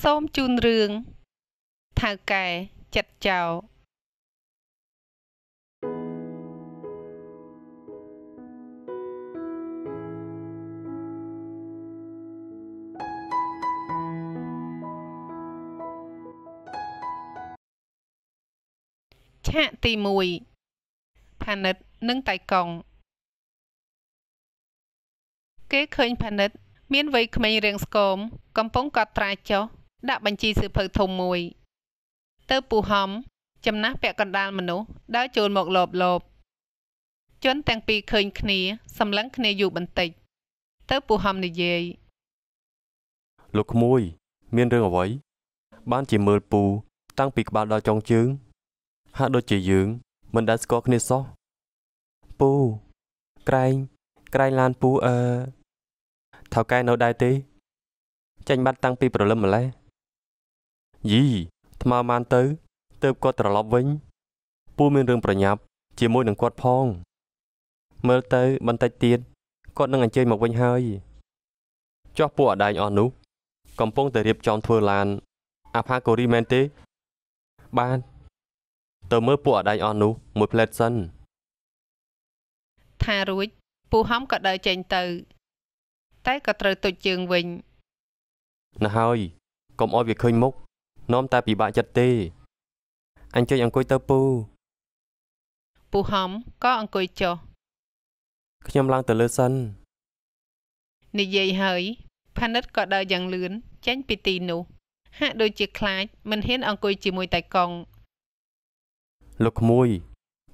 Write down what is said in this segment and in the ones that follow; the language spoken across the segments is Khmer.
សូមជូនរឿងថៅកែចិត្តចោឆាកទី1ផានិត និងតៃកុងគេឃើញផានិតមានវ័យក្មេងរៀងស្គម កំពុងកត់ត្រាចុះដាក់បញ្ជីសៀវភៅធំមួយ ទៅពូហំចំណាស់ពាក់កណ្ដាលមនុស្សដើរចូលមកលបលបជនទាំងពីរឃើញគ្នាសម្លឹងគ្នាយូរបន្តិចទៅពូហំនិយាយលោកក្មួយមានរឿងអ្វីបានជាមើលពូតាំងពីក្បាលដល់ចុងជើង ហាក់ដូចជាយើងមិនដែលស្គាល់គ្នាសោះពូក្រែងក្រែងឡានពូអឺថៅកែនៅដែរទេចាញ់បាត់តាំងពីព្រលឹមម្ល៉េះយីថ្មបានទៅ ទៅគាត់ត្រឡប់វិញពូមានរឿងប្រញាប់ ជាមួយនឹងគាត់ផង មើលទៅបន្តិចទៀតគាត់នឹងអញ្ជើញមកវិញហើយចោះពួកអដែងអស់នោះ កំពុងតែរៀបចំធ្វើឡានអាផាកូរីមែនទេបាន ទៅមើលពួកអដែងអស់នោះមួយផ្លែតសិនថារួចពូហំក៏ដើរចេញទៅ តែក៏ត្រូវទុចជើងវិញណាហើយកុំអោយវាឃើញមុខនាំតែពិបាកចិត្តទេអញចុចអង្គុយទៅពូពូហំក៏អង្គុយចុះខ្ញុំឡើងទៅលើសិននិយាយហើយផានិតក៏ដើរយ៉ាងលឿនចេញពីទីនោះ ហាក់ដូចជាខ្លាច មិនហ៊ាន អង្គុយជាមួយតែកង់លោកក្មួយ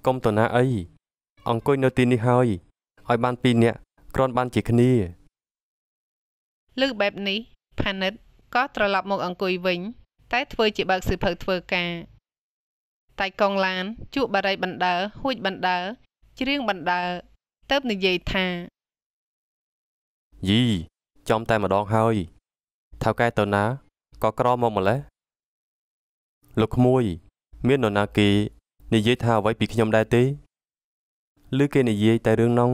កុំតណាអីអង្គុយនៅទីនេះហើយឲ្យ បានពីរនាក់គ្រាន់បានជាគ្នាលើបែបនេះផានិតក៏ត្រឡប់មកអង្គុយវិញតែធ្វើជាបើកសៀវភៅធ្វើការ តែកងឡានជក់បារីបណ្ដើ ហួចបណ្ដើច្រៀងបណ្ដើទៅនិយាយថា យី ចំតែម្ដងហើយថៅកែទៅណាក៏ក្រមកម្លេះលោកក្មួយ មាននរណាគេនិយាយថាអ្វីពីខ្ញុំដែរទេឬគេនិយាយតែរឿងនង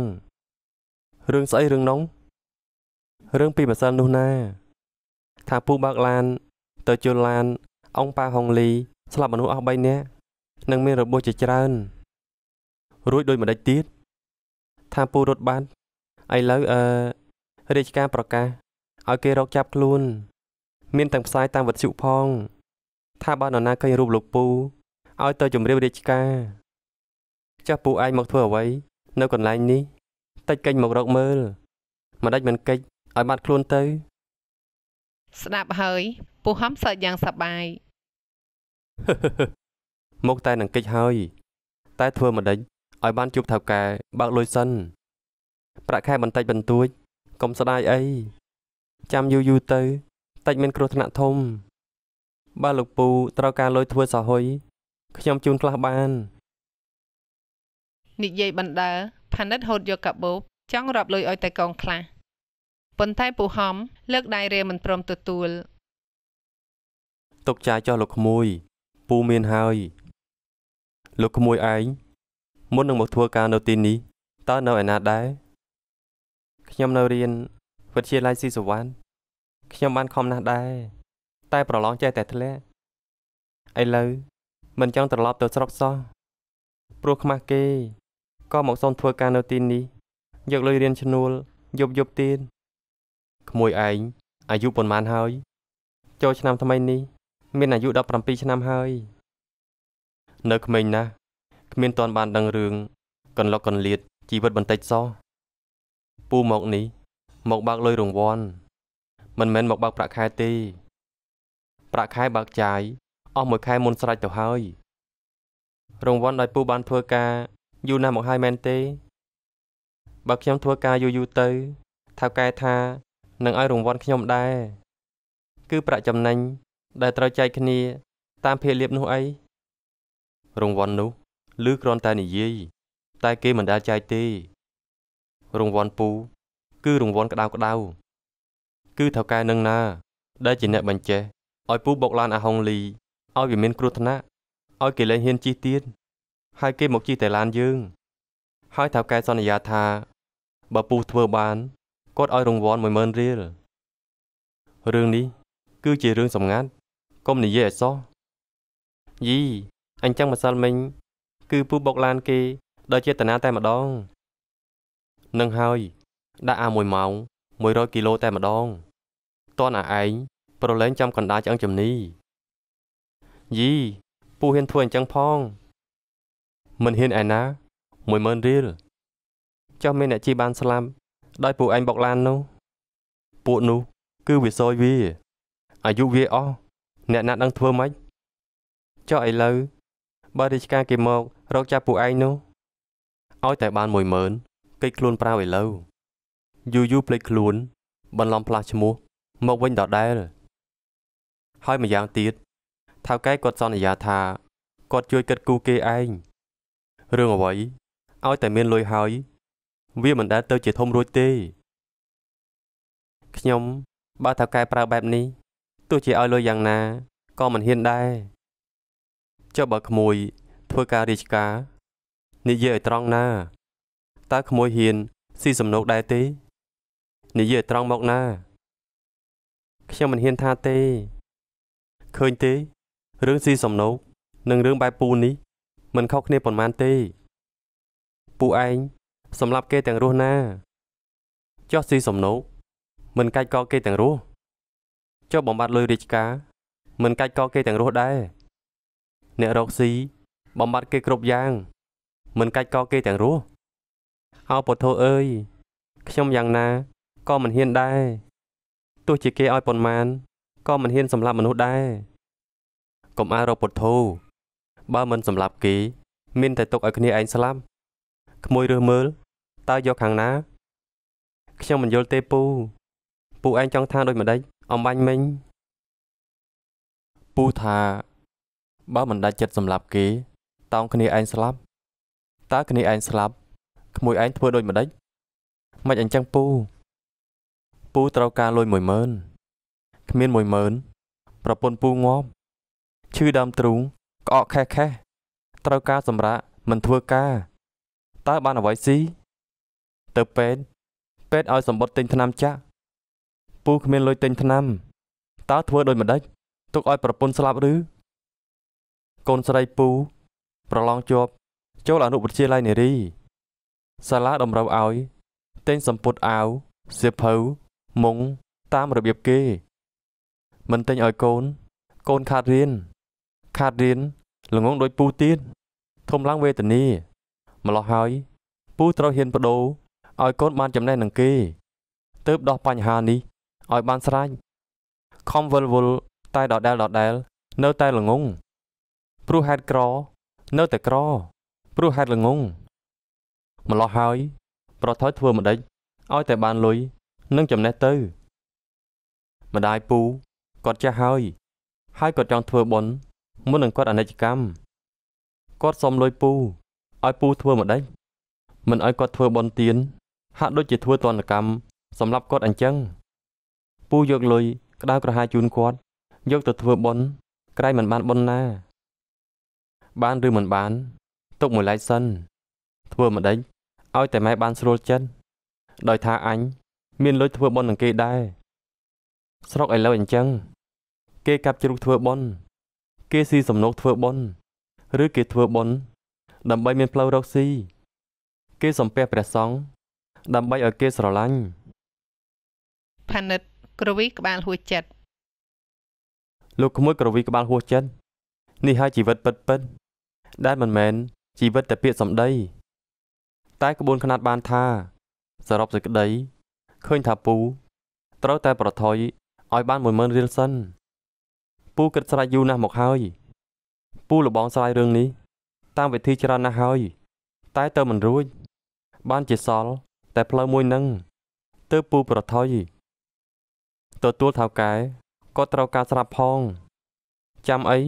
រឿងស្អីរឿងនងរឿងពីម្សិលនោះណា ថាពូបើកឡានទៅជលឡានអង្គប៉ាហុងលី ស្លាប់មនុស្សអស់3នាក់និងមានរបួសជាច្រើន រួចដោយម្ដេចទៀតថាពូរត់បានឥឡូវអឺរាជការប្រកាសឲ្យគេរកចាប់ខ្លួន មានទាំងផ្សាយតាមវិទ្យុផង ថាបើនរណាឃើញរូបលោកពូឲ្យទៅជម្រាបរាជការចាស់ពូឯងមកធ្វើអ្វីនៅកន្លែងនេះតិចកិច្ចមករកមើលម្ដេចមិនកិច្ចឲ្យបាត់ខ្លួនទៅស្ដាប់ហើយពូហំសើចយ៉ាងសប្បាយមកតែនឹងកិច្ចហើយតែធ្វើម្ដេចឲ្យ បានជួបថៅកែបើកលុយសិន ប្រាក់ខែបន្តិចបន្តួចកុំស្ដាយអីចាំយូរយូរទៅតិចមានគ្រោះថ្នាក់ធំបើលោកពូត្រូវការលុយធ្វើសហុយខ្ញុំជូនខ្លះបាននិយាយបណ្ដើផានិតហូតយកកាបូបចង់រាប់លុយឲ្យតែកងខ្លះប៉ុន្តែពូហំលើកដៃរាមិនព្រមទទួលទុកចាយចោះលោកក្មួយពូមានហើយ លោកក្មួយឯងមុននឹងមកធ្វើការនៅទីនេះតើនៅឯណាដែរខ្ញុំនៅរៀនវិទ្យាល័យស៊ីសវណ្ណខ្ញុំបានខំណាស់ដែរតែប្រឡងចេះតែធ្លាក់ឥឡូវមិនចង់ត្រឡប់ទៅស្រុកសោះព្រោះខ្មាស់គេក៏មកសុំធ្វើការនៅទីនេះយកលុយរៀនឈ្នួលយប់យប់ទៀតក្មួយឯងអាយុប៉ុន្មានហើយ ចូលឆ្នាំថ្មីនេះមានអាយុ17ឆ្នាំហើយនៅក្មេងណាស់គ្មានទាន់បានដឹងរឿងកន្លុកកន្លៀតជីវិតបន្តិចសោះពូមកនេះមកបាក់លុយរង្វាន់មិនមែនមកបាក់ប្រាក់ខែទេ ប្រាក់ខែបាក់ចាយអស់មួយខែមុនស្រេចទៅហើយរង្វាន់ដោយពូបានធ្វើការយូរណាស់មកហើយមែនទេ បើខ្ញុំធ្វើការយូរយូរទៅថៅកែថានិងឲ្យរង្វាន់ខ្ញុំដែរគឺប្រាក់ចំណេញដែលត្រូវចែកគ្នា តាមភារលាភនោះអីរង្វាន់នោះឬគ្រាន់តែនិយាយតែគេមិនដែលចែកទេ រង្វាន់ពូ គឺរង្វាន់ក្តៅក្តៅគឺថៅកែនឹងណាដែលជាអ្នកបញ្ចេះឲ្យពូបុកឡានអាហុងលីឲ្យវាមាន គ្រោះថ្នាក់ឲ្យគេលែងហ៊ានជិះទៀតហើយគេមកជិះតែឡានយើង ហើយថៅកែសន្យាថាបើពូធ្វើបានគាត់ឲ្យរង្វាន់10000រៀលរឿងនេះគឺជារឿងសម្ងាត់កុំនិយាយឲ្យសោះយីអញ្ចឹងម្សិលមិញគឺពូបុកឡានគេដោយចេតនាតែម្ដងនឹងហើយដាក់អា1ម៉ោង100គីឡូតែម្ដងតនអាឯងប្រឡែងចាំកណ្ដាលឆ្អឹងជំនី យីពូហ៊ានធ្វើអញ្ចឹងផង មិនហ៊ានឯណា10000រៀលចុះមានអ្នកជីបានស្លាប់ដោយពួកឯងបុកឡាននោះពួកនោះគឺវាសយវាអាយុវាអស់អ្នកណាដឹងធ្វើម៉េចចុះឥឡូវបើរាជការគេមករកចាប់ពួកឯងនោះឲ្យតែបាន10000កិច្ចខ្លួនប្រាវឥឡូវយូយូភ្លេចខ្លួន បន្លំ ផ្លាស់ឈ្មោះមកវិញដដែល ហើយម្យ៉ាងទៀតថៅកែគាត់សន្យាថាគាត់ជួយគិតគូរគេឯងរឿងអ្វីឲ្យតែមានលុយហើយវាមិនដែលទៅជាធំរួចទេខ្ញុំបើថាកែប្រើបែបនេះទោះជាឲ្យលុយយ៉ាងណាក៏មិនហ៊ានដែរចុះបើក្មួយ ធ្វើការរាជការនិយាយឲ្យត្រង់ណាតើក្មួយហ៊ានស៊ីសំណូកដែរទេនិយាយឲ្យត្រង់មកណា ខ្ញុំមិនហ៊ានថាទេឃើញទេរឿងស៊ីសំណូកនិងរឿងបែបពូនេះមិនខុសគ្នាប៉ុន្មានទេពូឯងសម្រាប់គេទាំងរស់ណាចុះស៊ីសំណូកមិនកាច់កគេទាំងរស់ចុះបំបត្តិលុយរាជការមិនកាច់កគេទាំងរស់ដែរអ្នករកស៊ីបំបត្តិគេគ្រប់យ៉ាង មិនកាច់កគេទាំងរស់អោពុទ្ធោអើយខ្ញុំយ៉ាងណាក៏មិនហ៊ានដែរទោះជាគេឲ្យប៉ុន្មានក៏មិនហ៊ានសម្លាប់មនុស្សដែរកុំអារពុទ្ធោបើមិនសម្លាប់គេមាន តែទុកឲ្យគ្នាឯងស្លាប់ក្មួយរើសមើលតើយកខាងណា ខ្ញុំមិនយល់ទេពូពូឯងចង់ថាដូចម្ដេចអំបាញ់មិញពូថា បើមិនដាច់ចិត្តសម្លាប់គេតោងគ្នាឯងស្លាប់តើគ្នាឯងស្លាប់ក្មួយឯងធ្វើដូចម្ដេចមិនអញ្ចឹងពូពូត្រូវការលុយ10000គ្មាន10000ប្រពន្ធពូងាប់ឈឺដើមទ្រូងក្អកខេះខេះត្រូវការសម្រាប់មិនធ្វើការតើបានអ្វីស៊ីទៅពេទ្យពេទ្យឲ្យសម្បត្តិទិញថ្នាំចាក់ពូគ្មានលុយទិញថ្នាំតើធ្វើដោយម្ដេចទុកឲ្យប្រពន្ធស្លាប់ឬកូនស្រីពូប្រឡងជាប់ចូលអនុវិទ្យាល័យនារី សាលាតម្រូវឲ្យទិញសម្ពុតអាវសៀវភៅមុងតាមរបៀបគេ មិនទិញឲ្យកូន កូនខាតរៀនខាតរៀនល្ងងដោយពូទៀតធំឡើងវេទនាម្លោះហើយពូត្រូវហ៊ានបដូរឲ្យកូនបានចំណេះនឹងគេទើបដោះបញ្ហានេះឲ្យបានស្រាច់ខំវល់វល់តែដដែលដដែល នៅតែល្ងងព្រោះហេតុក្រ នៅតែក្រព្រោះហេតុល្ងងម្លោះហើយ ប្រថុយធ្វើម្ដេចឲ្យតែបានលុយនិងចំណេះទៅ ម្ដាយពូគាត់ចាស់ហើយ ហើយគាត់ចង់ធ្វើបុណ្យមុននឹងគាត់អនិច្ចកម្មគាត់សុំលុយពូឲ្យពូធ្វើម្ដេចមិនឲ្យគាត់ធ្វើបុណ្យទៀនហាក់ដូចជាធ្វើទណ្ឌកម្មសម្រាប់គាត់អញ្ចឹងពូយកលុយក្តៅក្រហាយជូនគាត់យកទៅធ្វើប៉ុនក្រៃមិនបានប៉ុនណា បានឬមិនបាន ទុកមួយឡែកសិនធ្វើម្ដេចឲ្យតែម៉ែបានស្រួលចិត្តដោយថាអញមានលុយធ្វើប៉ុននឹងគេដែរស្រុកឥឡូវអញ្ចឹងគេកាប់ជ្រូកធ្វើប៉ុនគេស៊ីសំណូកធ្វើប៉ុនឬគេធ្វើប៉ុនដើម្បីមានផ្លូវរកស៊ី គេសំពះព្រះសង្ឃដើម្បីឲ្យគេស្រឡាញ់ផានិតក្រវីក្បាលហួសចិត្តលោកក្មួយក្រវីក្បាលហួសចិត្តនេះហើយជីវិតពិតពិតដែលមិនមែនជីវិតតែពាក្យសម្ដី តែក្បួនខ្នាតបានថាសរុបសេចក្តីឃើញថាពូ ត្រូវតែប្រថុយឲ្យបាន10000រៀលសិនពូគិតស្រេចយូរណាស់មកហើយពូលបងស្រាយរឿងនេះ តាមវិធីច្រើនណាស់ហើយតែទៅមិនរួចបានជាសល់តែផ្លូវមួយនឹងទៅពូប្រថុយទទួលថៅកែក៏ត្រូវការស្រាប់ផង ចាំអី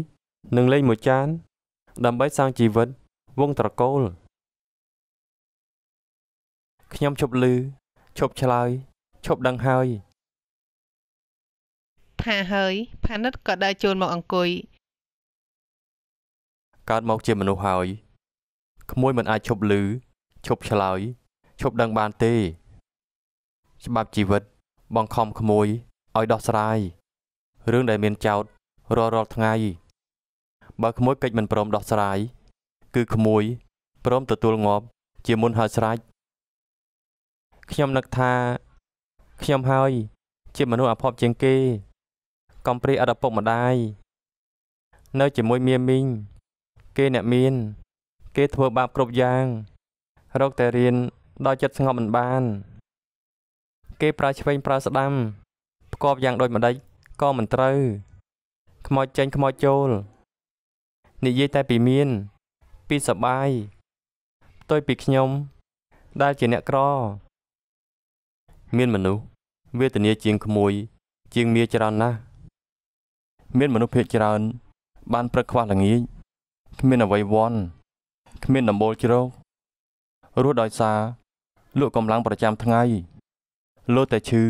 នឹងលេងមួយចាន ដើម្បីសាងជីវិតវងត្រកូលខ្ញុំជប់លឺជប់ឆ្លើយជប់ដឹងហើយ ថាហើយ ផានិតក៏ដើរចូលមកអង្គុយកើតមកជាមនុស្សហើយ ក្មួយមិនអាចជប់លឺជប់ឆ្លើយឈប់ដឹងបានទេច្បាប់ជីវិតបង្ខំក្មួយឲ្យដោះស្រាយ រឿងដែលមានចោតរាល់រាល់ថ្ងៃ បើក្មួយកិច្ចមិនព្រមដោះស្រាយគឺក្មួយព្រមទទួលងាប់ ជាមុនហើយស្រេចខ្ញុំនឹកថា ខ្ញុំហើយជាមនុស្សអភ័ព្វជាងគេ កំព្រាអត់ឪពុកម្ដាយនៅជាមួយមៀមីងគេអ្នកមាន គេធ្វើបាបគ្រប់យ៉ាង រកតែរៀនដល់ចិត្តស្ងប់មិនបាន គេប្រើឆ្វេងប្រើស្ដាំផ្គាប់យ៉ាងដូចម្ដេចក៏មិនត្រូវខ្មោចចេញខ្មោចចូលនិយាយតែពីមានពីសបាយផ្ទុយពីខ្ញុំដែលជាអ្នកក្រ មានមនុស្សវេទនាជាងក្មួយជាងមាច្រើនណាស់មានមនុស្សភាគច្រើន បានព្រឹកខ្វះល្ងាចគ្មានអ្វីវ័នគ្មានដំបូលជ្រោករស់ដោយសារលក់កម្លាំងប្រចាំថ្ងៃ លោតែឈឺ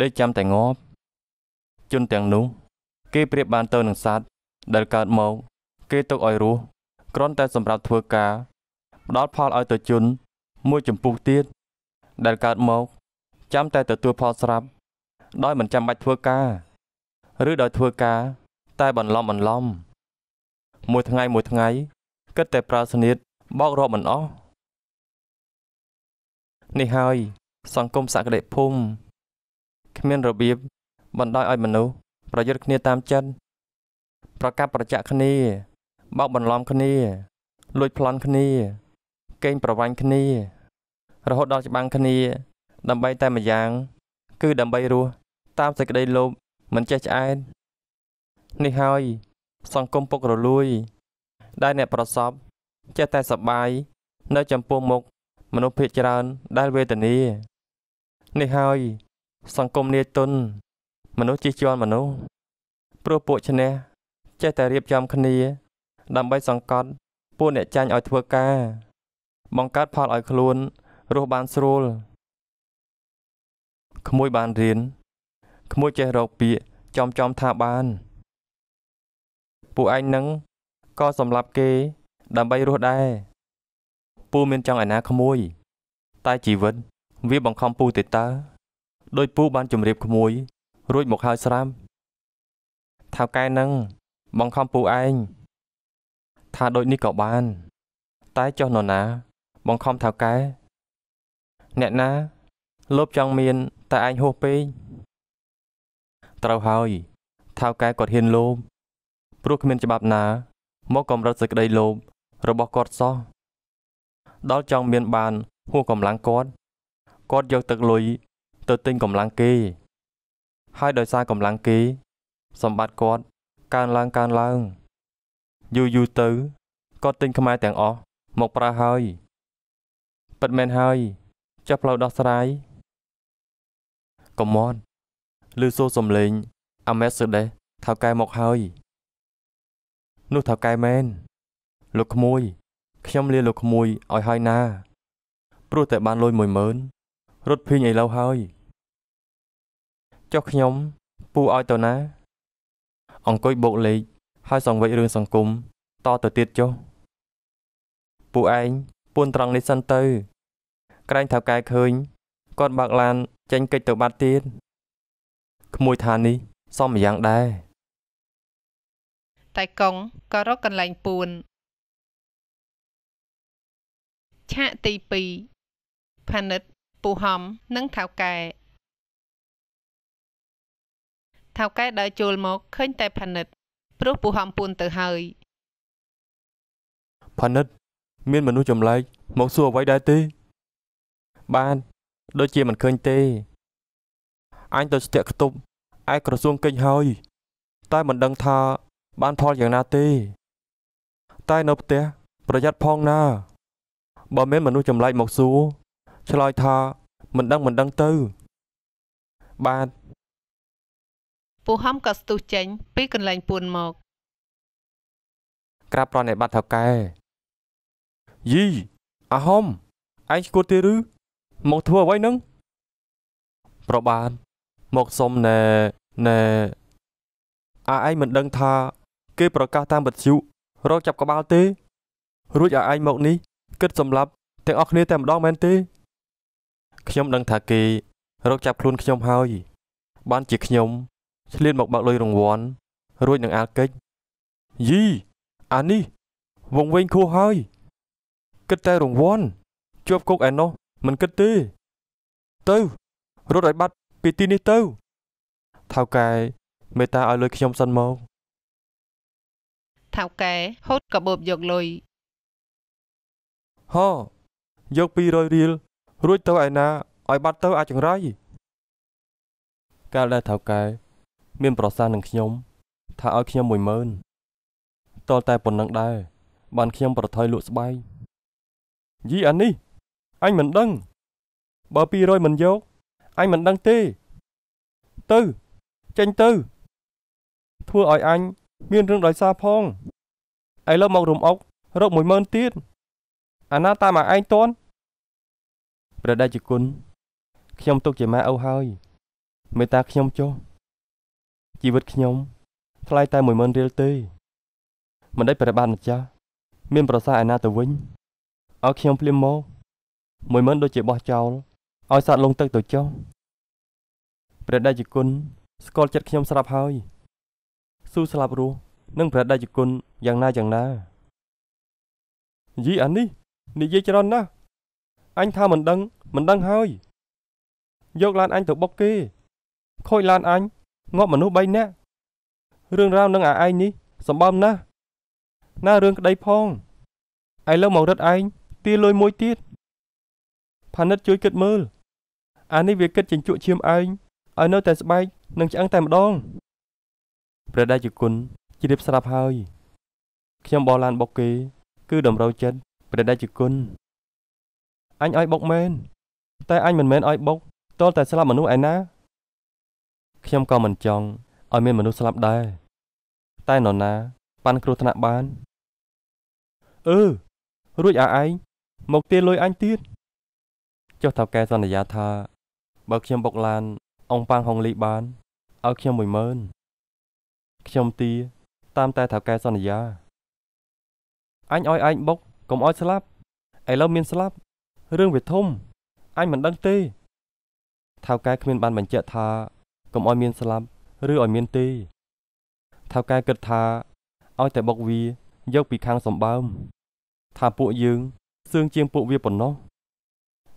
ដេកចាំតែងាប់ជនទាំងនោះគេប្រៀបបានទៅនឹងសត្វដែលកើតមកគេទុកឲ្យរស់គ្រាន់តែសម្រាប់ធ្វើការផ្ដល់ផលឲ្យទៅជនមួយចម្ពោះទៀតដែលកើតមកចាំតែទទួលផលស្រាប់ ដោយមិនចាំបាច់ធ្វើការ ឬដោយធ្វើការ តែបន្លំបន្លំមួយថ្ងៃមួយថ្ងៃគិតតែប្រើស្នៀតបោករាប់មិនអស់នេះហើយសង្គមសក្តិភូមិគ្មានរបៀបបណ្ដោយឲ្យមនុស្សប្រយុទ្ធគ្នាតាមចិត្តប្រកាប់ប្រចាក់គ្នាបោកបន្លំគ្នាលួចប្លន់គ្នាកេងប្រវ័ញ្ចគ្នា រហូតដល់ច្បាំងគ្នា ដើម្បីតែម្យ៉ាង គឺដើម្បីរស់តាមសេចក្តីលោភមិនចេះឆ្អែតនេះហើយសង្គមពុករលួយ ដែលអ្នកប្រសពចេះតែសបាយនៅចំពោះមុខមនុស្សភាគច្រើន ដែលវេទនានេះហើយ សង្គមនាយទុនមនុស្សជិះជាន់មនុស្សព្រោះពួកឈ្នះចេះតែរៀបចំគ្នា ដើម្បីសង្កត់ ពួកអ្នកចាញ់ឲ្យធ្វើការ បង្កើតផលឲ្យខ្លួនរស់បានស្រួលក្មួយបានរៀនក្មួយចេះរកពាក្យចំចំថាបាន ពួកឯងនឹងក៏សម្លាប់គេ ដើម្បីរស់ដែរពូមានចង់ឯណាក្មួយ តែជីវិតវាបង្ខំពូទេតើដោយពូបានជម្រាបក្មួយរួចមកហើយស្រាប់ថាកែនឹងបង្ខំពូឯងថាដូចនេះក៏បាន តែចុះនរណាបង្ខំថាកែអ្នកណាលោភចង់មាន តែឯងហួសពេកត្រូវហើយថាកែគាត់ហ៊ានលោភព្រោះគ្មានច្បាប់ណា មកកំរិតសេចក្តីលោភរបស់គាត់សោះដល់ចង់មានបានហួសកម្លាំងគាត់គាត់យកទឹកលុយទៅទិញកម្លាំងគេ ហើយដោយសារកម្លាំងគេសម្បត្តិគាត់កើនឡើងកើនឡើងយូរយូរទៅគាត់ទិញខ្មែរទាំងអស់មកប្រើហើយពិតមែនហើយចាស់ផ្លូវដោះស្រាយកំមត់ឬសូសំលេងអាមេសដេសថៅកែមកហើយ នោះថៅកែមែនលោកក្មួយខ្ញុំលាលោកក្មួយឲ្យហើយណា ព្រោះតែបានលុយ10000រត់ភីងឥឡូវហើយចុះខ្ញុំពូឲ្យទៅណា អង្គុយបោកលេខហើយសង្វេចរឿងសង្គមតទៅទៀតចុះពូឯងពួនត្រង់នេះសិនទៅក្រែងថៅកែឃើញគាត់បើកឡានចេញកិច្ចទៅបាត់ទៀតក្មួយថានេះសមយ៉ាងដែរតែកងក៏រកកន្លែងពួនឆាកទី2ផានិតពូហំនិងថៅកែថៅកែដើរចូលមកឃើញតែផានិត ព្រោះពូហំពួនទៅហើយផានិតមានមនុស្សចម្លែកមកសួរអ្វីដែរទេបានដូចជាមិនឃើញទេអញទៅស្ទាក់ខ្ទប់ឯក្រសួងកិច្ចហើយ តែមិនដឹងថាបានផលយ៉ាងណាទេ តែនៅផ្ទះ ប្រយ័ត្នផងណាបើមិនមនុស្សចម្លែកមកសួរឆ្លើយថា មិនដឹងមិនដឹងទៅ បាទពូហំក៏ស្ទុះចេញ ពីកន្លែងពួនមកក្រាបប្រណិប័តថៅកែយីអាហំឯងឈួតទេឬមកធ្វើអ្វីនឹងប្របានមកសុំណែណែអាឯងមិនដឹងថាគេប្រកាសតាមវិទ្យុរកចាប់ក្បាលទេ រួចអាឯងមកនេះគិតសម្លាប់ទាំងអស់គ្នាតែម្ដងមែនទេខ្ញុំដឹងថាគេរកចាប់ខ្លួនខ្ញុំហើយ បានជាខ្ញុំឆ្លៀនមកបាក់លុយរង្វាន់រួចនឹងអាលកិច្ចយីអានេះវងវែងខួរហើយគិតតែរង្វាន់ជាប់គុកឯណោះមិនគិតទេទៅរត់ឲ្យបាត់ពីទីនេះទៅថៅកែមេតាឲ្យលុយខ្ញុំសិនមកថៅកែហូតកបបយកលុយហយក200រៀលរួចទៅឯណាឲ្យបាត់ទៅអាចចង្រៃកាលដែលថៅកែមាន ប្រសាសន៍នឹងខ្ញុំ ថាឲ្យខ្ញុំ10000តលតែប៉ុណ្ណឹងដែរបានខ្ញុំប្រថុយលក់ស្បែកយីអានេះអញមិនដឹង បើ200មិនយកអញមិនដឹងទេទៅចេញទៅ ធ្វើឲ្យអញមានរឿងដោយសារផងឥឡូវមករំអុករក10000ទៀតអាណាតាមអាឯងតន់ព្រះដេចគុណខ្ញុំទុកជាម៉ាអូវហើយមេត្តាខ្ញុំចុះជីវិតខ្ញុំ ថ្លៃតែ10000រៀលទេមិនដេចព្រះបាទម្ចាស់មានប្រសាអាណាទៅវិញឲ្យខ្ញុំភ្លាមមក10000ដូចជាបោះចោលឲ្យសត្វលងទឹកទៅចុះព្រះដេចគុណស្គាល់ចិត្តខ្ញុំស្រាប់ហើយស៊ូស្លាប់រស់នឹងព្រះដេចគុណយ៉ាងណាយ៉ាងណាយីអានេះនិយាយច្រើនណាស់អញថាមិនដឹងមិនដឹងហើយយកឡានអញទៅបុកគេខូចឡានអញងាប់មនុស្ស3នាក់រឿងរ៉ាវនឹងអាឯងនេះសម្បំណាស់ណារឿងក្តីផងឥឡូវមករឹតឯងទាលុយមួយទៀតផានិតជួយគិតមើល អានេះវាគិតចិញ្ចក់ឈាមឯងឲ្យនៅតែស្បែកនិងឆ្អឹងតែម្ដងព្រះដេចគុណជ្រាបស្រាប់ហើយខ្ញុំបរឡានបុកគេ គឺតម្រូវចិត្តព្រះតេជគុណអញឲ្យបុកមែនតែអញមិនមែនឲ្យបុកតលតែស្លាប់មនុស្សឯណាខ្ញុំក៏មិនចង់ឲ្យមានមនុស្សស្លាប់ដែរតែនរណាប៉ាន់គ្រោះថ្នាក់បានអឺរួចអាឯងមកទាលុយអញទៀតចុះថៅកែសន្យាថាបើខ្ញុំបុកឡាន អងប៉ាងហុងលីបានឲ្យខ្ញុំ10000ខ្ញុំទាតាមតែថៅកែសន្យាអញឲ្យឯងបុកកុំអោយស្លាប់ឥឡូវមានស្លាប់រឿងវាធំអញមិនដឹងទេថៅកែគ្មានបានបញ្ជាក់ថាកុំអោយមានស្លាប់ឬអោយមានទេថៅកែគិតថាអោយតែបុកវាយកពីខាងសម្បើមថាពួកយើងសឿងជាងពួកវាប៉ុណ្ណោះ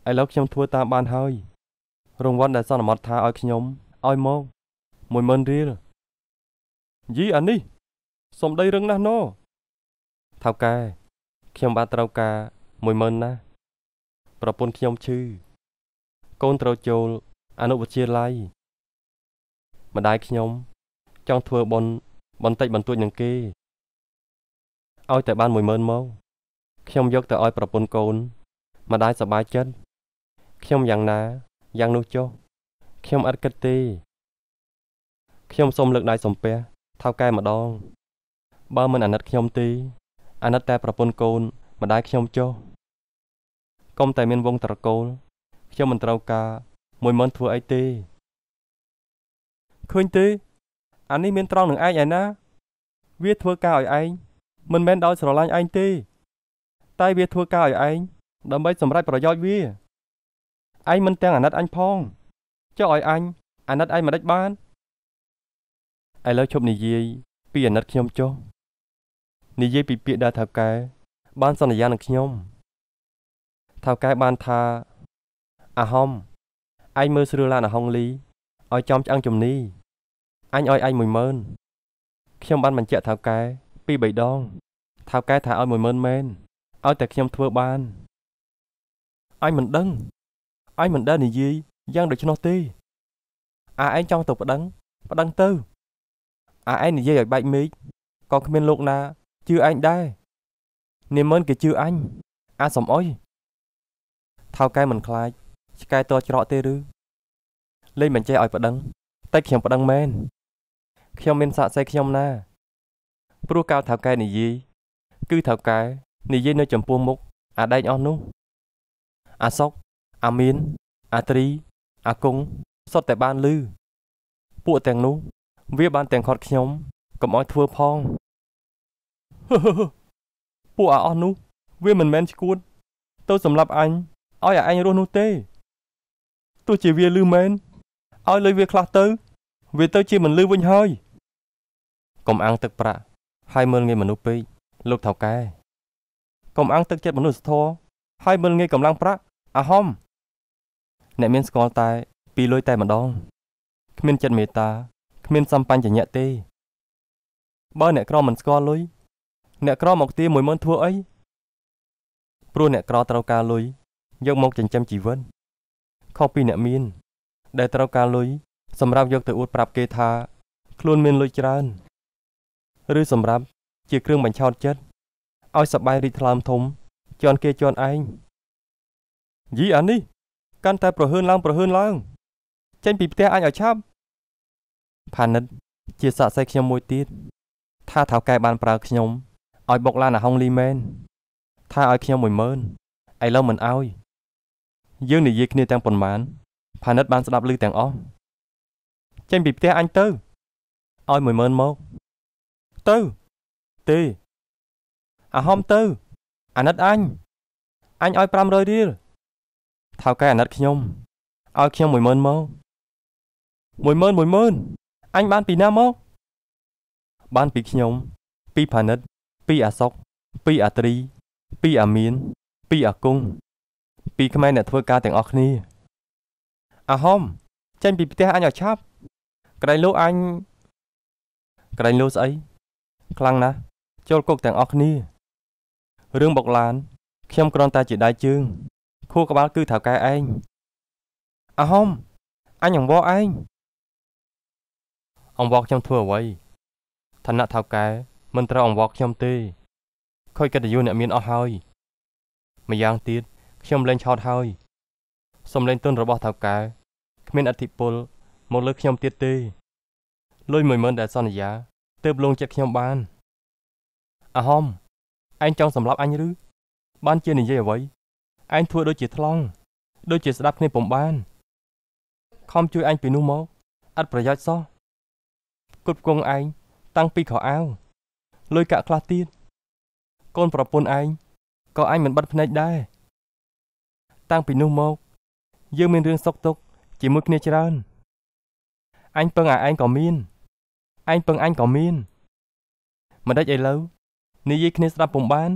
ឥឡូវខ្ញុំធ្វើតាមបានហើយរង្វាន់ដែលសន្មតថាឲ្យខ្ញុំឲ្យមក10000រៀលយីអានេះ សំដីរឹងណាស់ណោថៅកែខ្ញុំបានត្រូវការ10000ណា ប្រពន្ធខ្ញុំឈឺកូនត្រូវចូលអនុវិទ្យាល័យម្ដាយខ្ញុំ ចង់ធ្វើបុណ្យបន្តិចបន្តួចនឹងគេឲ្យតែបាន10000មកខ្ញុំយកទៅឲ្យប្រពន្ធកូន ម្ដាយសប្បាយចិត្តខ្ញុំយ៉ាងណាយ៉ាងនោះចុះខ្ញុំអត់គិតទេ ខ្ញុំសូមលើកដៃសំពះថៅកែម្ដង បើមិនអាណិតខ្ញុំទេអាណិតតែប្រពន្ធកូន ម្ដាយខ្ញុំចុះកុំតែមានវងត្រកូល ខ្ញុំមិនត្រូវការ មួយមិនធ្វើអីទេឃើញទេអានេះមានត្រង់នឹងឯងឯណា វាធ្វើការឲ្យឯងមិនមែនដោយស្រឡាញ់ឯងទេ តែវាធ្វើការឲ្យឯងដើម្បីសម្រេចប្រយោជន៍វាឯងមិនទាំងអាណិតអញផងចុះឲ្យអញអាណិតឯងមិនដេចបានឥឡូវឈប់និយាយពីអាណិតខ្ញុំចុះនិយាយពីពាក្យដែលថៅកែបានសន្យានឹងខ្ញុំថៅកែបានថា អាហំឯងមើលស្រឿឡានអាហុងលីឲ្យចំឆ្អឹងជំនីអញឲ្យឯង10000ខ្ញុំបានបញ្ជាក់ថៅកែពីរបីដងថៅកែថាឲ្យ10000មែនឲ្យតែខ្ញុំធ្វើបានអញមិនដឹងអញមិនដែលនិយាយយ៉ាងដូច្នោះទេអាឯងចង់ទៅប្តឹង ប្តឹងទៅ អាឯងនិយាយឲ្យបែកមេឃក៏គ្មានលោកណាជឿឯងដែរនាមិនគេជឿអញអាសំអុយថៅកែមិនខ្លាចឆ្កែតច្រកទេឬលេងមិនចេះឲ្យប្តឹង តែខ្ញុំប្តឹងមែនខ្ញុំមានសាកសីខ្ញុំណា ព្រោះកាលថៅកែនិយាយគឺថៅកែនិយាយនៅ ចំពោះមុខអាដែកអស់នោះ អាសុក អាមានអាត្រី អាគង់សុទ្ធតែបានលឺពួកទាំងនោះវាបានទាំងខត់ខ្ញុំកុំឲ្យធ្វើផងពួកអាអស់នោះវាមិនមែនឈួតទៅសម្រាប់អញឲ្យអាអញរស់នោះទេទោះជាវាលឺមែនឲ្យលុយវាខ្លះទៅ វាទៅជាមិនលឺវិញហើយកុំអាំងទឹកប្រាក់ហើយមើលងាយមនុស្សពេកលោកថៅកែកុំអាំងទឹកចិត្តមនុស្សធម៌ហើយមើលងាយកម្លាំងប្រាក់អាហំអ្នកមានស្គាល់តែពីលុយតែម្ដងគ្មានចិត្តមេត្តាគ្មានសម្បញ្ញៈទេ បើអ្នកក្រមិនស្គាល់លុយអ្នកក្រមកទាមួយម៉ឺនធ្វើអីព្រោះអ្នកក្រត្រូវការលុយយកមកចិញ្ចឹមជីវិតខុសពីអ្នកមាន ដែលត្រូវការលុយសម្រាប់យកទៅអួតប្រាប់គេថា ខ្លួនមានលុយច្រើន ឬសម្រាប់ជាគ្រឿងបញ្ឆោតចិត្តឲ្យសបាយរីកថ្លើមធំជន់គេជន់ឯងយីអានេះកាន់តែប្រហើនឡើងប្រហើនឡើងចេញពីផ្ទះអញឲ្យឆាប់ ផានិត ជាសាក់សៃខ្ញុំមួយទៀតថាថៅកែបានប្រើខ្ញុំឲ្យបុកឡានអាហុងលីមែនថាឲ្យខ្ញុំ10000ឥឡូវមិនឲ្យយើងនិយាយគ្នាទាំងប៉ុន្មានផានិត បាន ស្ដាប់ឮទាំងអស់ចេញពីផ្ទះអញទៅឲ្យ10000មកទៅទេអាហុំទៅ អាណិតអញអញឲ្យ500រៀលថៅកែអាណិតខ្ញុំឲ្យខ្ញុំ10000មក10000 10000អញបានពីណាមកបានពីខ្ញុំ ពីផានិតពីអាសុកពីអាត្រីពីអាមានពីអាគង្គពីខ្មែរអ្នកធ្វើការទាំងអស់គ្នាអាហុំចេញពីផ្ទះអញឲ្យឆាប់ក្រែងលោកអញក្រែងលោកស្អីខ្លាំងណាស់ចូលគុកទាំងអស់គ្នារឿងបុកឡាន ខ្ញុំគ្រាន់តែជាដៃជើង ខួរក្បាលគឺត្រូវកែឯងអាហុំអញអង្វរឯងអង្វរខ្ញុំធ្វើអ្វីឋានៈថៅកែមិនត្រូវអង្វរខ្ញុំទេខូចកិត្តិយសអ្នកមានអស់ហើយម្យ៉ាងទៀតខ្ញុំលែងឆោតហើយសំលេងទុនរបស់ថៅកែគ្មានអធិពលមកលើខ្ញុំទៀតទេលុយ10000ដែលសន្យា ទៅបលងចិត្តខ្ញុំបានអាហមឯងចង់សម្លាប់អញឬបានជានិយាយអ្វីឯងធ្វើដូចជាថ្លង់ដូចជាស្ដាប់គ្នាពុំបាន ខំជួយឯងពីនោះមកអត់ប្រយោជន៍សោះគត់គង់ឯងតាំងពីខោអាវលុយកាក់ខ្លះទៀតកូនប្រពន្ធឯងក៏អាចមិនបិទភ្នែកដែរតាំងពីនោះមកយើងមានរឿងសុកទុកជាមួយគ្នាច្រើន អញពឹងអាឯងក៏មានអញពឹងអញក៏មានមិនដេចឥឡូវនិយាយគ្នាស្ដាប់ពុំបាន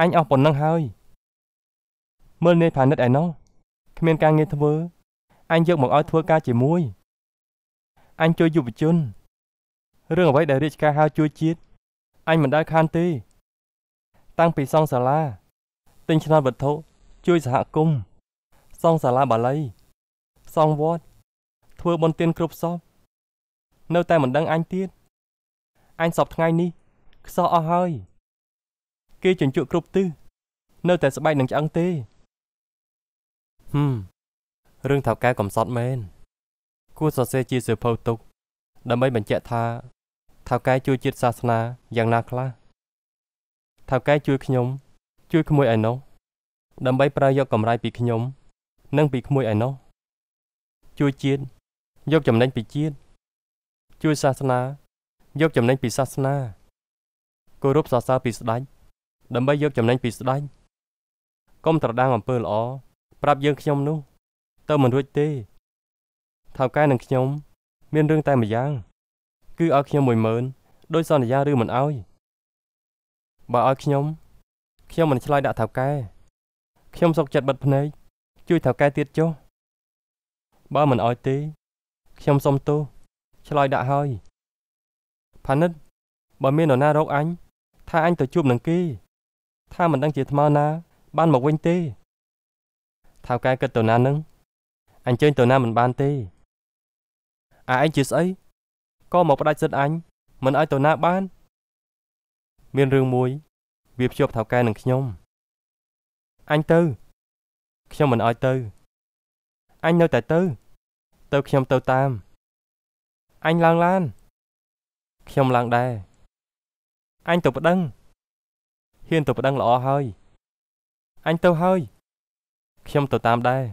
អញអស់ប៉ុណ្ណឹងហើយមើលនាយផានិតឯណោះគ្មានការងារធ្វើ អញយកមកឲ្យធ្វើការជាមួយ អញជួយយុវជនរឿងអ្វីដែលរាជការហៅជួយជាតិអញមិនដែលខានទេ តាំងពីសង់សាលាទិញឆ្នោតវត្ថុជួយសហគមន៍សង់សាលាបាលីសង់វត្តធ្វើបុណ្យទានគ្រប់សពនៅតែមិនដឹងអញទៀតអញសពថ្ងៃនេះខ្សោះអស់ហើយគេជញ្ជក់គ្រប់ទិសនៅតែស្បែកនឹងឆ្អឹងទេហឹមរឿងថៅកែកំសត់មែន គួរសរសេរជាសៀវភៅទុក ដើម្បីបញ្ជាក់ថាថៅកែជួយជាតិសាសនាយ៉ាងណាខ្លះថៅកែជួយខ្ញុំ ជួយក្មួយឯនោះ ដើម្បីប្រើយកកម្រៃពីខ្ញុំ និងពីក្មួយឯនោះជួយជាតិយកចំណេញពីជាតិជួយសាសនាយកចំណេញពីសាសនាគោរពសរសើរពីស្ដេចដើម្បីយកចំណេញពីស្ដេចកុំត្រដាងអំពើល្អប្រាប់យើងខ្ញុំនោះ ទៅមិនរួចទេ ថៅកែនឹងខ្ញុំមានរឿងតែម្យ៉ាងគឺឲ្យខ្ញុំ10000ដោយសន្យាឬមិនឲ្យបើឲ្យខ្ញុំខ្ញុំមិនឆ្លើយដាក់ថៅកែខ្ញុំសុកចិត្តបិទភ្នែកជួយថៅកែទៀតចុះបើមិនឲ្យទេ ខ្ញុំសុំទោសឆ្លើយដាក់ហើយផានិតបើមាននរណារកអញថាអញទៅជួបនឹងគេថាមិនដឹងជាថ្មណា បានមកវិញទេថៅកែគិតទៅណានឹងអញ្ជើញទៅណាមិនបានទេអាឯងជាស្អីក៏មកផ្ដាច់សិទ្ធអញមិនឲ្យទៅណាបាន មានរឿងមួយ វាភ្ជាប់ថៅកែនឹងខ្ញុំ អញទៅ ខ្ញុំមិនឲ្យទៅ អញនៅតែទៅ ទៅខ្ញុំទៅតាម អញឡើងឡាន ខ្ញុំឡើងដែរអញទៅប្តឹងហ៊ានទៅប្តឹងល្អហើយអញទៅហើយ ខ្ញុំទៅតាមដែរ